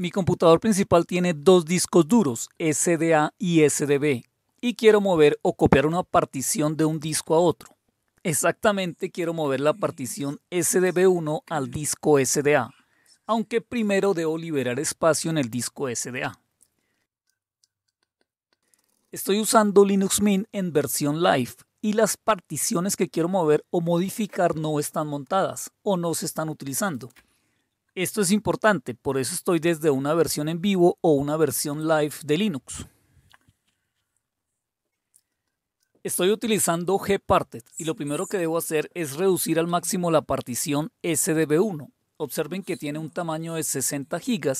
Mi computador principal tiene dos discos duros, SDA y SDB, y quiero mover o copiar una partición de un disco a otro. Exactamente quiero mover la partición SDB1 al disco SDA, aunque primero debo liberar espacio en el disco SDA. Estoy usando Linux Mint en versión live y las particiones que quiero mover o modificar no están montadas o no se están utilizando. Esto es importante, por eso estoy desde una versión en vivo o una versión live de Linux. Estoy utilizando gparted y lo primero que debo hacer es reducir al máximo la partición SDB1. Observen que tiene un tamaño de 60 GB,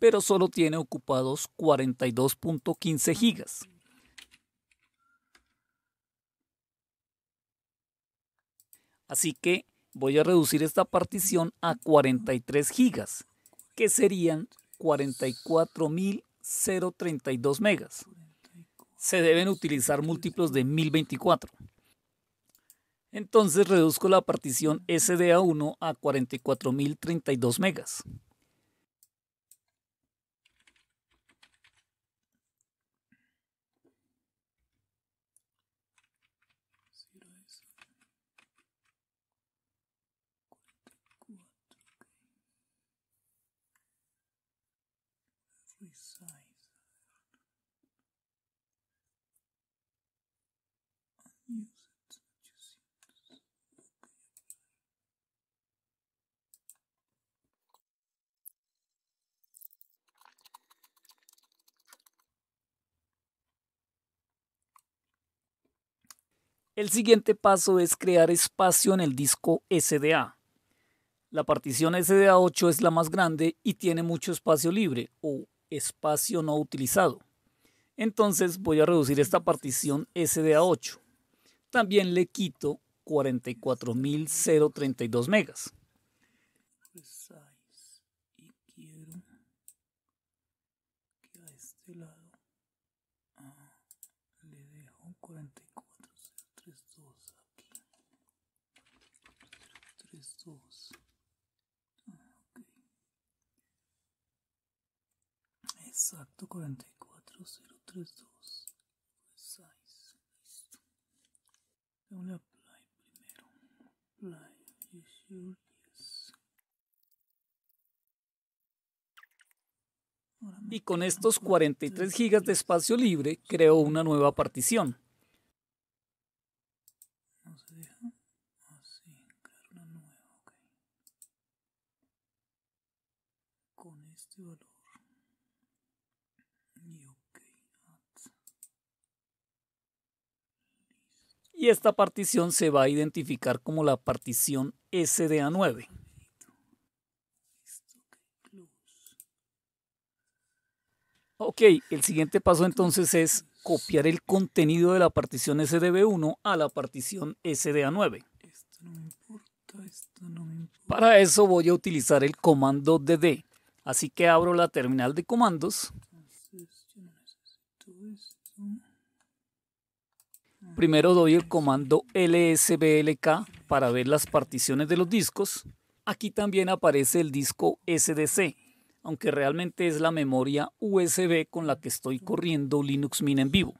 pero solo tiene ocupados 42.15 GB. Así que voy a reducir esta partición a 43 gigas, que serían 44.032 megas. Se deben utilizar múltiplos de 1024. Entonces reduzco la partición SDA1 a 44.032 megas. El siguiente paso es crear espacio en el disco SDA. La partición SDA8 es la más grande y tiene mucho espacio libre, o espacio no utilizado. Entonces voy a reducir esta partición SD a 8. También le quito 44.032 megas. Aquí. 3, 144032. Precise. Listo. apply primero. Apply. Yes, sure, yes. Y con estos 43 gigas de espacio libre creo una nueva partición. vamos a dejar Así, ah, crear una nueva, ok. Con este valor. y esta partición se va a identificar como la partición SDA9. Ok, el siguiente paso entonces es copiar el contenido de la partición SDB1 a la partición SDA9. Para eso voy a utilizar el comando DD, así que abro la terminal de comandos Primero doy el comando lsblk para ver las particiones de los discos. Aquí también aparece el disco SDC, aunque realmente es la memoria USB con la que estoy corriendo Linux Mint en vivo.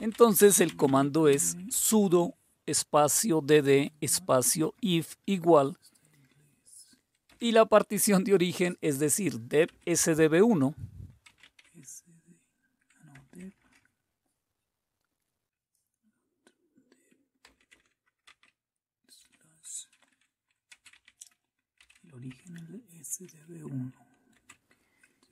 Entonces el comando es sudo espacio dd espacio if igual y la partición de origen, es decir, dev sdb1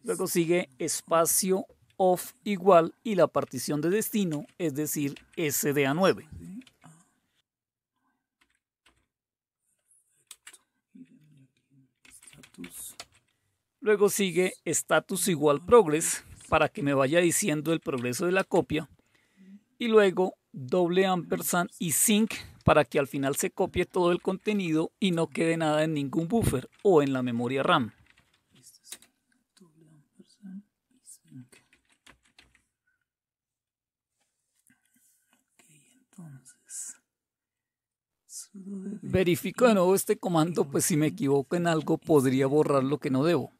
Luego sigue espacio OFF igual y la partición de destino, es decir, sda 9. Luego sigue status igual progress para que me vaya diciendo el progreso de la copia. Y luego doble ampersand y sync para que al final se copie todo el contenido y no quede nada en ningún buffer o en la memoria RAM. verifico de nuevo este comando, pues si me equivoco en algo podría borrar lo que no debo.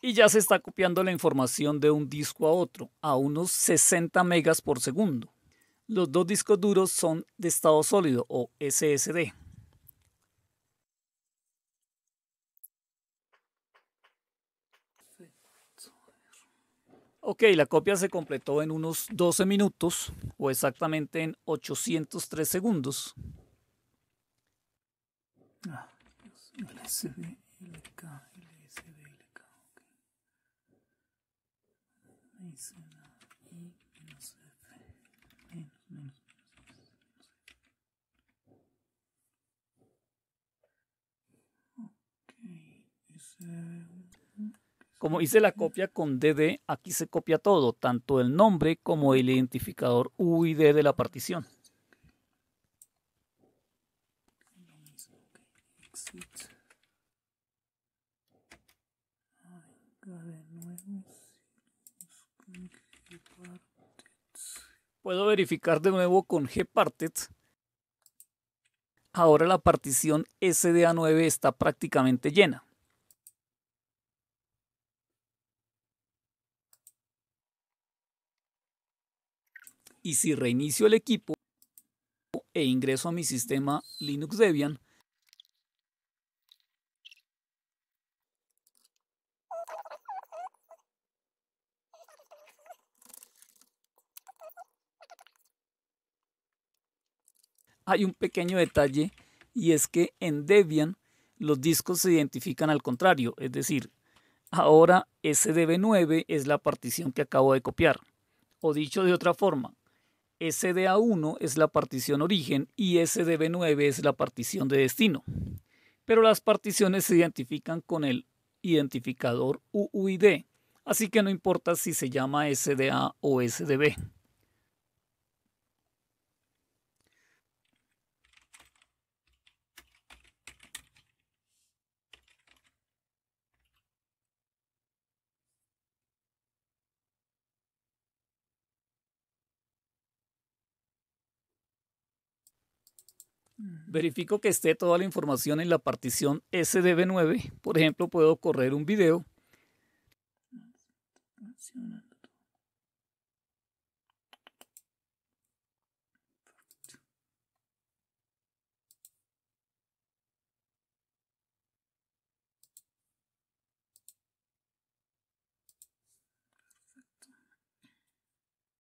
Y ya se está copiando la información de un disco a otro, a unos 60 megas por segundo. Los dos discos duros son de estado sólido o SSD. Ok, la copia se completó en unos 12 minutos o exactamente en 803 segundos. Ah, Como hice la copia con DD, aquí se copia todo, tanto el nombre como el identificador UID de la partición. Puedo verificar de nuevo con Gparted. Ahora la partición SDA9 está prácticamente llena. y si reinicio el equipo e ingreso a mi sistema Linux Debian, hay un pequeño detalle y es que en Debian los discos se identifican al contrario, es decir, ahora SDB9 es la partición que acabo de copiar. O dicho de otra forma, SDA1 es la partición origen y SDB9 es la partición de destino. Pero las particiones se identifican con el identificador UUID, así que no importa si se llama SDA o SDB. Verifico que esté toda la información en la partición SDB9. Por ejemplo, puedo correr un video.